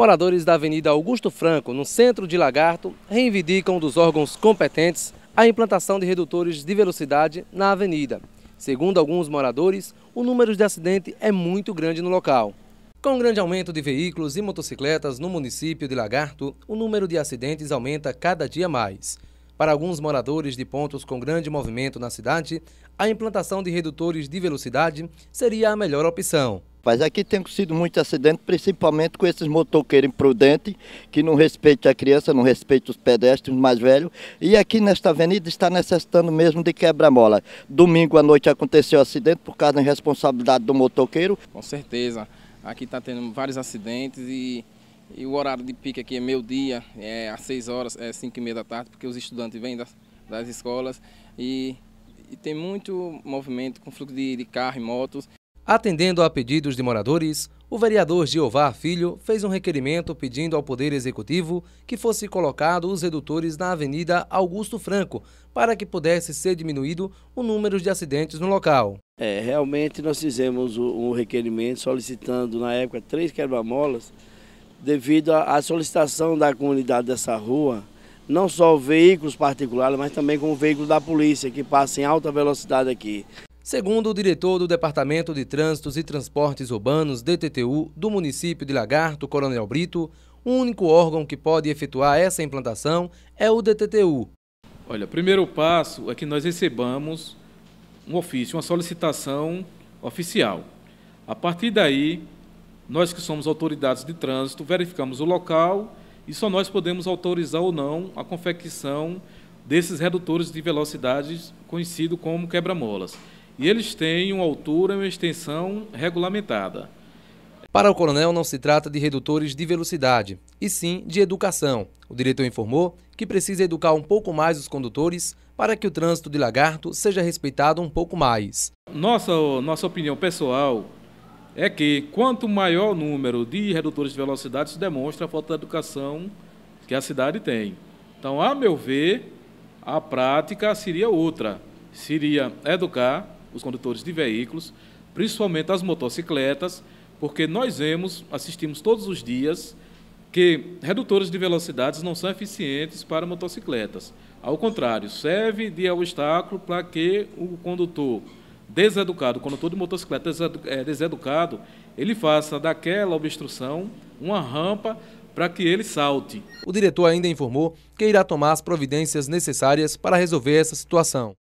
Moradores da Avenida Augusto Franco, no centro de Lagarto, reivindicam dos órgãos competentes a implantação de redutores de velocidade na avenida. Segundo alguns moradores, o número de acidentes é muito grande no local. Com o um grande aumento de veículos e motocicletas no município de Lagarto, o número de acidentes aumenta cada dia mais. Para alguns moradores de pontos com grande movimento na cidade, a implantação de redutores de velocidade seria a melhor opção. Mas aqui tem sido muito acidente, principalmente com esses motoqueiros imprudentes, que não respeitam a criança, não respeitam os pedestres mais velhos. E aqui nesta avenida está necessitando mesmo de quebra-mola. Domingo à noite aconteceu o acidente por causa da irresponsabilidade do motoqueiro. Com certeza. Aqui está tendo vários acidentes e, e, o horário de pique aqui é meio-dia, é às 6 horas, é 5 e meia da tarde, porque os estudantes vêm das, das escolas e, e tem muito movimento com fluxo de, de carro e motos. Atendendo a pedidos de moradores, o vereador Jeová Filho fez um requerimento pedindo ao Poder Executivo que fosse colocado os redutores na Avenida Augusto Franco para que pudesse ser diminuído o número de acidentes no local. É, realmente nós fizemos um requerimento solicitando na época três quebra-molas devido à solicitação da comunidade dessa rua, não só veículos particulares, mas também com veículos da polícia que passam em alta velocidade aqui. Segundo o diretor do Departamento de Trânsitos e Transportes Urbanos, DTTU, do município de Lagarto, Coronel Brito, o único órgão que pode efetuar essa implantação é o DTTU. Olha, o primeiro passo é que nós recebamos um ofício, uma solicitação oficial. A partir daí, nós que somos autoridades de trânsito, verificamos o local e só nós podemos autorizar ou não a confecção desses redutores de velocidades, conhecido como quebra-molas e eles têm uma altura e uma extensão regulamentada. Para o coronel, não se trata de redutores de velocidade, e sim de educação. O diretor informou que precisa educar um pouco mais os condutores para que o trânsito de lagarto seja respeitado um pouco mais. Nossa, nossa opinião pessoal é que quanto maior o número de redutores de velocidade, isso demonstra a falta de educação que a cidade tem. Então, a meu ver, a prática seria outra. Seria educar os condutores de veículos, principalmente as motocicletas, porque nós vemos, assistimos todos os dias, que redutores de velocidades não são eficientes para motocicletas. Ao contrário, serve de obstáculo para que o condutor deseducado, o condutor de motocicleta é, deseducado, ele faça daquela obstrução uma rampa para que ele salte. O diretor ainda informou que irá tomar as providências necessárias para resolver essa situação.